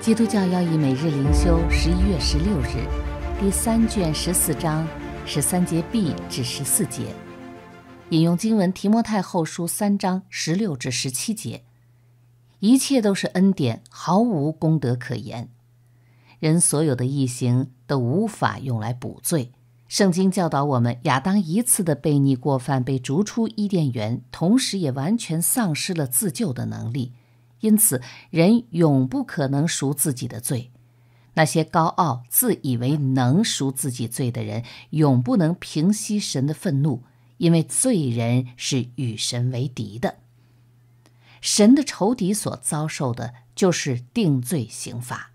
基督教要以每日灵修，十一月十六日，第三卷十四章十三节 B 至十四节，引用经文提摩太后书三章十六至十七节。一切都是恩典，毫无功德可言。人所有的异行都无法用来补罪。圣经教导我们，亚当一次的悖逆过犯被逐出伊甸园，同时也完全丧失了自救的能力。因此，人永不可能赎自己的罪。那些高傲、自以为能赎自己罪的人，永不能平息神的愤怒，因为罪人是与神为敌的。神的仇敌所遭受的就是定罪刑罚，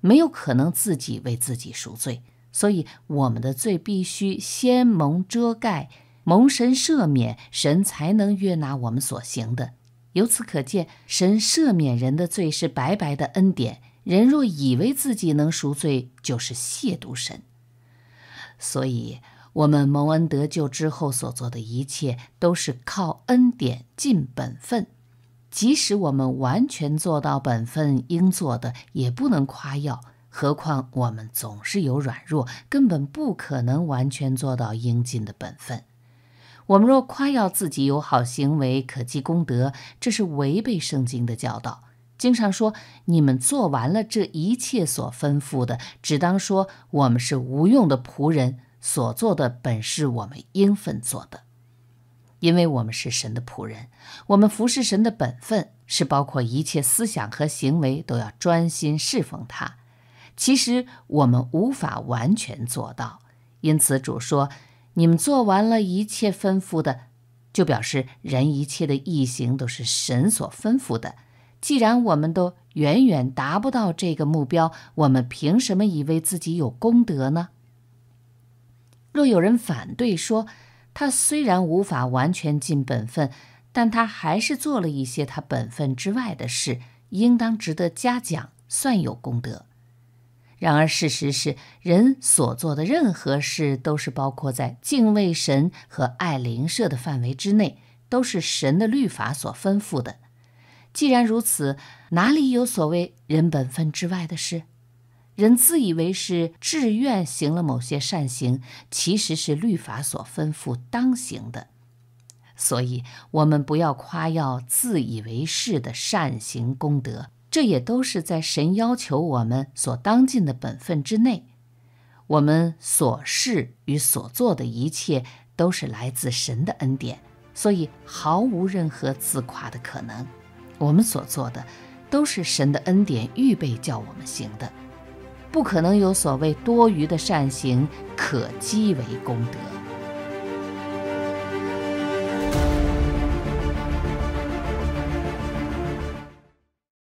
没有可能自己为自己赎罪。所以，我们的罪必须先蒙遮盖，蒙神赦免，神才能悦纳我们所行的。由此可见，神赦免人的罪是白白的恩典。人若以为自己能赎罪，就是亵渎神。所以，我们蒙恩得救之后所做的一切，都是靠恩典尽本分。即使我们完全做到本分应做的，也不能夸耀。何况我们总是有软弱，根本不可能完全做到应尽的本分。我们若夸耀自己有好行为可积功德，这是违背圣经的教导。经常说：“你们做完了这一切所吩咐的，只当说：我们是无用的仆人，所做的本是我们应分做的。因为我们是神的仆人，我们服侍神的本分是包括一切思想和行为，都要专心侍奉他。其实我们无法完全做到，因此主说。”你们做完了一切吩咐的，就表示人一切的义行都是神所吩咐的。既然我们都远远达不到这个目标，我们凭什么以为自己有功德呢？若有人反对说，他虽然无法完全尽本分，但他还是做了一些他本分之外的事，应当值得嘉奖，算有功德。然而，事实是，人所做的任何事都是包括在敬畏神和爱灵舍的范围之内，都是神的律法所吩咐的。既然如此，哪里有所谓人本分之外的事？人自以为是自愿行了某些善行，其实是律法所吩咐当行的。所以，我们不要夸耀自以为是的善行功德。这也都是在神要求我们所当尽的本分之内，我们所事与所做的一切，都是来自神的恩典，所以毫无任何自夸的可能。我们所做的，都是神的恩典预备叫我们行的，不可能有所谓多余的善行可积为功德。